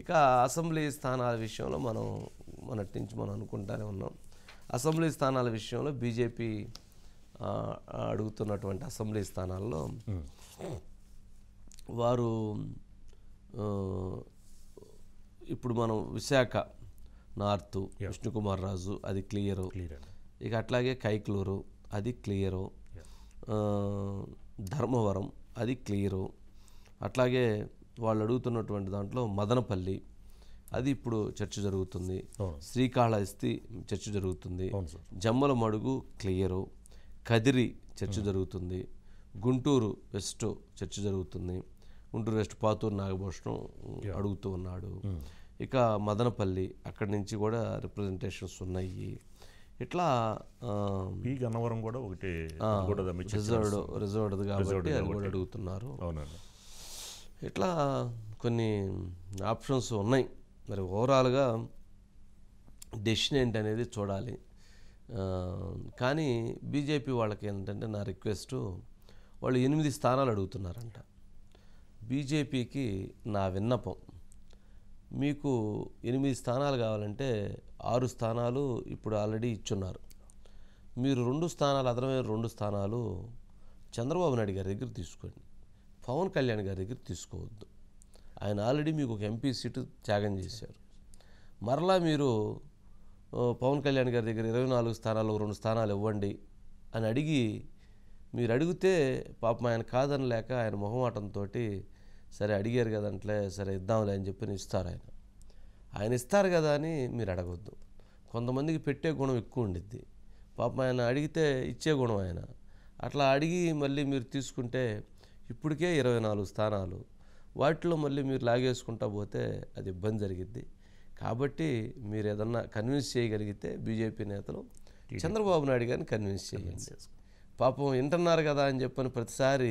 ఇక అసెంబ్లీ స్థానాల విషయంలో మనం మొన్నటి నుంచి మనం అనుకుంటానే ఉన్నాం అసెంబ్లీ స్థానాల విషయంలో బీజేపీ అడుగుతున్నటువంటి అసెంబ్లీ స్థానాల్లో వారు ఇప్పుడు మనం విశాఖ నార్త్ విష్ణుకుమార్ రాజు అది క్లియరు ఇక అట్లాగే కైక్లూరు అది క్లియరు ధర్మవరం అది క్లియరు అట్లాగే వాళ్ళు అడుగుతున్నటువంటి దాంట్లో మదనపల్లి అది ఇప్పుడు చర్చ జరుగుతుంది శ్రీకాళహస్తి చర్చ జరుగుతుంది జమ్మల మడుగు క్లియరు కదిరి చర్చ జరుగుతుంది గుంటూరు వెస్ట్ చర్చ జరుగుతుంది గుంటూరు వెస్ట్ పాతూరు నాగభూషణం అడుగుతూ ఉన్నాడు ఇక మదనపల్లి అక్కడి నుంచి కూడా రిప్రజెంటేషన్స్ ఉన్నాయి ఇట్లా ఈ గన్నవరం కూడా ఒకటి రిజర్వ్డ్ రిజర్వ్డ్ కాబట్టి అడుగుతున్నారు అవునండి ఇట్లా కొన్ని ఆప్షన్స్ ఉన్నాయి మరి ఓవరాల్గా డెసిషన్ అనేది చూడాలి కానీ బీజేపీ వాళ్ళకి ఏంటంటే నా రిక్వెస్ట్ వాళ్ళు ఎనిమిది స్థానాలు అడుగుతున్నారంట బీజేపీకి నా విన్నపం మీకు ఎనిమిది స్థానాలు కావాలంటే ఆరు స్థానాలు ఇప్పుడు ఆల్రెడీ ఇచ్చున్నారు మీరు రెండు స్థానాలు అదనమైన రెండు స్థానాలు చంద్రబాబు నాయుడు గారి దగ్గర తీసుకోండి పవన్ కళ్యాణ్ గారి దగ్గర తీసుకోవద్దు ఆయన ఆల్రెడీ మీకు ఒక ఎంపీ సీటు త్యాగం చేశారు మరలా మీరు పవన్ కళ్యాణ్ గారి దగ్గర ఇరవై నాలుగు స్థానాలు రెండు స్థానాలు ఇవ్వండి అని అడిగి మీరు అడిగితే పాపం ఆయన కాదని లేక ఆయన మొహమాటంతో సరే అడిగారు కదా అంట్లే సరే ఇద్దాంలే అని చెప్పి ఇస్తారు ఆయన ఆయన ఇస్తారు కదా అని మీరు అడగొద్దు కొంతమందికి పెట్టే గుణం ఎక్కువ ఉండిద్ది పాపం ఆయన అడిగితే ఇచ్చే గుణం ఆయన అట్లా అడిగి మళ్ళీ మీరు తీసుకుంటే ఇప్పటికే ఇరవై నాలుగు స్థానాలు వాటిలో మళ్ళీ మీరు లాగేసుకుంటా పోతే అది ఇబ్బంది జరిగిద్ది కాబట్టి మీరు ఏదన్నా కన్విన్స్ చేయగలిగితే బీజేపీ నేతలు చంద్రబాబు నాయుడు గారిని కన్విన్స్ చేయండి పాపం వింటున్నారు కదా అని చెప్పని ప్రతిసారి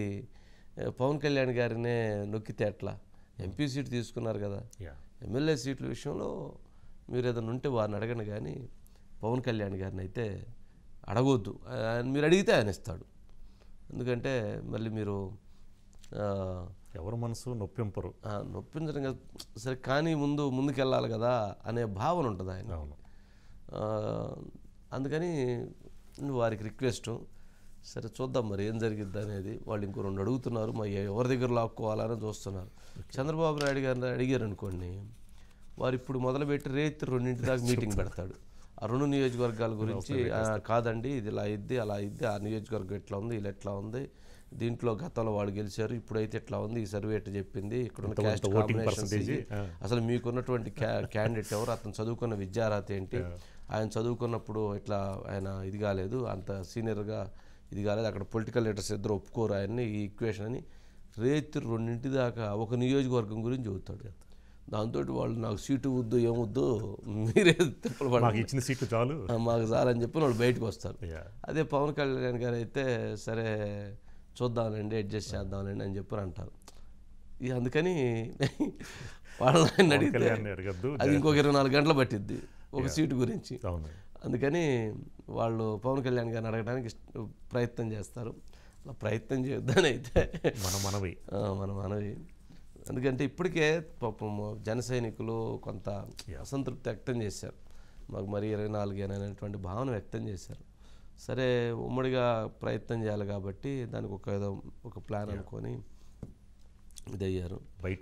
పవన్ కళ్యాణ్ గారినే నొక్కితే ఎట్లా hmm. ఎంపీ సీట్ తీసుకున్నారు కదా ఎమ్మెల్యే సీట్ల విషయంలో మీరు ఏదైనా ఉంటే వారిని అడగండి కానీ పవన్ కళ్యాణ్ గారిని అయితే అడగొద్దు మీరు అడిగితే ఆయన ఇస్తాడు ఎందుకంటే మళ్ళీ మీరు ఎవరు మనసు నొప్పింపరు నొప్పించడం కదా సరే కానీ ముందు ముందుకెళ్ళాలి కదా అనే భావన ఉంటుంది ఆయన అందుకని వారికి రిక్వెస్ట్ సరే చూద్దాం మరి ఏం జరిగిద్ది అనేది వాళ్ళు ఇంకో రెండు అడుగుతున్నారు మరి ఎవరి దగ్గర లాక్కోవాలని చూస్తున్నారు చంద్రబాబు నాయుడు గారిని అడిగారు అనుకోండి వారు ఇప్పుడు మొదలుపెట్టి రేతి రెండింటి దాకా మీటింగ్ పెడతాడు ఆ రెండు నియోజకవర్గాల గురించి కాదండి ఇది ఇలా ఇద్ది అలా ఇద్ది ఆ నియోజకవర్గం ఎట్లా ఉంది ఇలా ఎట్లా ఉంది దీంట్లో గతంలో వాళ్ళు గెలిచారు ఇప్పుడైతే ఎట్లా ఉంది ఈ సర్వే ఎట్లా చెప్పింది ఇక్కడ క్యాస్ట్ కాంబినేషన్స్ అసలు మీకున్నటువంటి క్యాండిడేట్ ఎవరు అతను చదువుకున్న విద్యార్హత ఏంటి ఆయన చదువుకున్నప్పుడు ఇట్లా ఆయన ఇది కాలేదు అంత సీనియర్గా ఇది కాలేదు అక్కడ పొలిటికల్ లీడర్స్ ఇద్దరు ఒప్పుకోరు ఆయన్ని ఈ ఈక్వేషన్ అని రేతి రెండింటి దాకా ఒక నియోజకవర్గం గురించి చెబుతాడు దాంతో వాళ్ళు నాకు సీటు వద్దు ఏమొద్దు మీరే మాకు ఇచ్చిన సీటు చాలు మాకు చాలని చెప్పి వాళ్ళు బయటకు వస్తారు అదే పవన్ కళ్యాణ్ గారు అయితే సరే చూద్దామండి అడ్జస్ట్ చేద్దామండి అని చెప్పారు అంటారు ఇది అందుకని వాళ్ళని అడిగితే అది ఇంకొక ఇరవై నాలుగు గంటలు పట్టిద్ది ఒక సీటు గురించి అందుకని వాళ్ళు పవన్ కళ్యాణ్ గారిని అడగడానికి ప్రయత్నం చేస్తారు అలా ప్రయత్నం చేయొద్దని అయితే మన మనవి మన మనవి ఎందుకంటే ఇప్పటికే పాపం జన సైనికులు కొంత అసంతృప్తి వ్యక్తం చేశారు మాకు మరి ఇరవై అనేటువంటి భావన వ్యక్తం చేశారు సరే ఉమ్మడిగా ప్రయత్నం చేయాలి కాబట్టి దానికి ఒక ఏదో ఒక ప్లాన్ అనుకొని ఇది అయ్యారు బయట